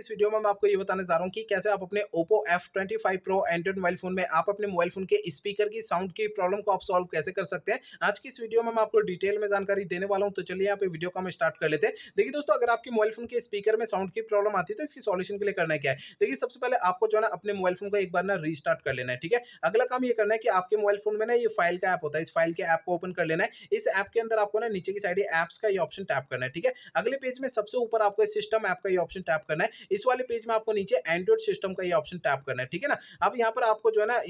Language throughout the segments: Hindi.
इस वीडियो में मैं आपको ये बताने जा रहा हूँ कि कैसे आप अपने Oppo F twenty five pro Android mobile phone में आप अपने मोबाइल फोन के स्पीकर की साउंड की प्रॉब्लम को आप सॉल्व कैसे कर सकते हैं आज की इस वीडियो में मैं आपको डिटेल में जानकारी देने वाला हूँ तो चलिए यहाँ पे वीडियो का हम स्टार्ट कर लेते हैं देखिए दोस्तों अगर आपके मोबाइल फोन के स्पीकर में साउंड की प्रॉब्लम आती है तो इसकी सॉल्यूशन के लिए करना क्या है देखिए सबसे पहले आपको जो है अपने मोबाइल फोन को एक बार ना रिस्टार्ट कर लेना है ठीक है अगला काम ये करना है कि आपके मोबाइल फोन में ना ये फाइल का ऐप होता है इस फाइल के ऐप को ओपन कर लेना है इस ऐप के अंदर आपको ना नीचे की साइड ऐप्स का ये ऑप्शन टैप करना है ठीक है अगले पेज में सबसे ऊपर आपको सिस्टम ऐप का ये ऑप्शन टैप करना है इस वाले पेज में आपको नीचे एंड्रॉइड सिस्टम का ये ऑप्शन टैप करना है ठीक है ना अब यहाँ पर आपको जो है ना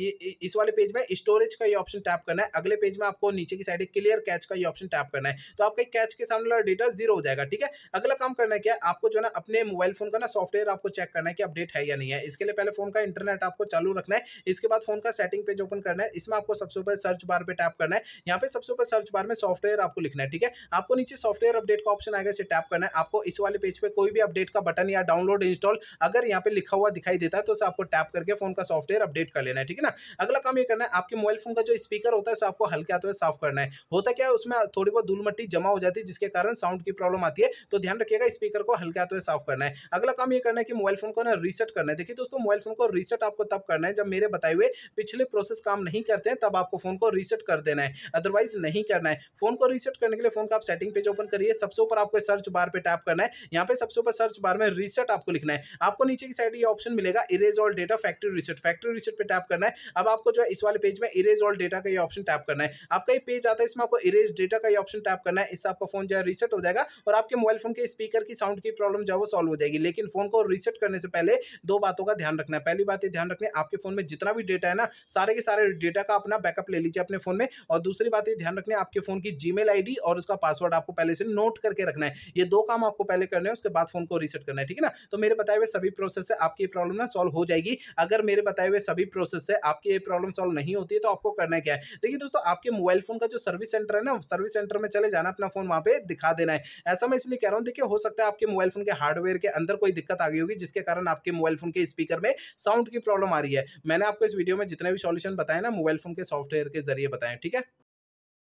इस वाले पेज में स्टोरेज का ये ऑप्शन टैप करना है अगले पेज में आपको नीचे की साइड क्लियर कैच का ये ऑप्शन टैप करना है तो आपका कैच के सामने वाला डेटा जीरो हो जाएगा ठीक है अगला काम करना क्या आपको जो है ना अपने मोबाइल फोन का ना सॉफ्टवेयर आपको चेक करना है कि अपडेट है या नहीं है इसके लिए पहले फोन का इंटरनेट आपको चालू रखना है इसके बाद फोन का सेटिंग पेज ओपन करना है इसमें आपको सबसे ऊपर सर्च बार पे टैप करना है यहाँ पे सबसे ऊपर सर्च बार में सॉफ्टवेयर आपको लिखना है ठीक है आपको नीचे सॉफ्टवेयर अपडेट का ऑप्शन आएगा इसे टैप करना है आपको इस वाले पेज पे कोई भी अपडेट का बटन या डाउनलोड इंस्टॉल अगर यहाँ पे लिखा हुआ दिखाई देता है तो आपको टैप करके फोन का सॉफ्टवेयर अपडेट कर लेना है ठीक है ना अगला काम ये करना है आपके मोबाइल फोन का जो स्पीकर होता है आपको हल्के हाथों में साफ करना है होता क्या है उसमें थोड़ी बहुत धूल मट्टी जमा हो जाती है जिसके कारण साउंड की प्रॉब्लम आती है तो ध्यान रखिएगा स्पीकर को हल्के हाथों में साफ करना है अगला काम ये करना है कि मोबाइल फोन को ना रीसेट करना है देखिए दोस्तों मोबाइल फोन को रीसेट आपको तब करना है जब मेरे बताए हुए पिछले प्रोसेस काम नहीं करते हैं तब आपको फोन को रीसेट कर देना है अदरवाइज नहीं करना है फोन को रीसेट करने के लिए फोन का आप सेटिंग पेज ओपन करिए सबसे ऊपर आपको सर्च बार पे टैप करना है यहाँ पे सबसे ऊपर सर्च बार में रीसेट आपको लिखना है आपको नीचे की साइड ये ऑप्शन मिलेगा erase all data factory reset factory reset पर टैप करना है अब आपको जो है इस वाले पेज में इरेज ऑल डेटा का ये ऑप्शन टैप करना है आपका ये पेज आता है इसमें आपको इरेज डेटा का ये ऑप्शन टैप करना है इससे आपका फोन जो है रिसेट हो जाएगा और आपके मोबाइल फोन के स्पीकर की साउंड की प्रॉब्लम जो है वो सॉल्व हो जाएगी लेकिन फोन को रिसेट करने से पहले दो बातों का ध्यान रखना है पहली बात ये ध्यान रखना है आपके फोन में जितना भी डेटा है ना सारे के सारे डेटा का अपना बैकअप ले लीजिए अपने फोन में और दूसरी बात ये ध्यान रखना है आपके फोन की जी मेल और उसका पासवर्ड आपको पहले से नोट करके रखना है ये दो काम आपको पहले करने हैं उसके बाद फोन को रिसेट करना है ठीक है ना तो मेरे मेरे बताए हुए सभी प्रोसेस से आपकी प्रॉब्लम ना सॉल्व हो जाएगी अगर मेरे बताए हुए सभी प्रोसेस से आपकी ये प्रॉब्लम सॉल्व नहीं होती है तो आपको करना क्या है देखिए दोस्तों आपके मोबाइल फोन का जो सर्विस सेंटर है ना सर्विस सेंटर में चले जाना अपना फोन वहाँ पे दिखा देना है ऐसा मैं इसलिए कह रहा हूँ देखिए हो सकता है आपके मोबाइल फोन के हार्डवेयर के अंदर कोई दिक्कत आ गई होगी जिसके कारण आपके मोबाइल फोन के स्पीकर में साउंड की प्रॉब्लम आ रही है मैंने आपको इस वीडियो में जितने भी सोल्यूशन बताए ना मोबाइल फोन के सॉफ्टवेयर के जरिए बताएं ठीक है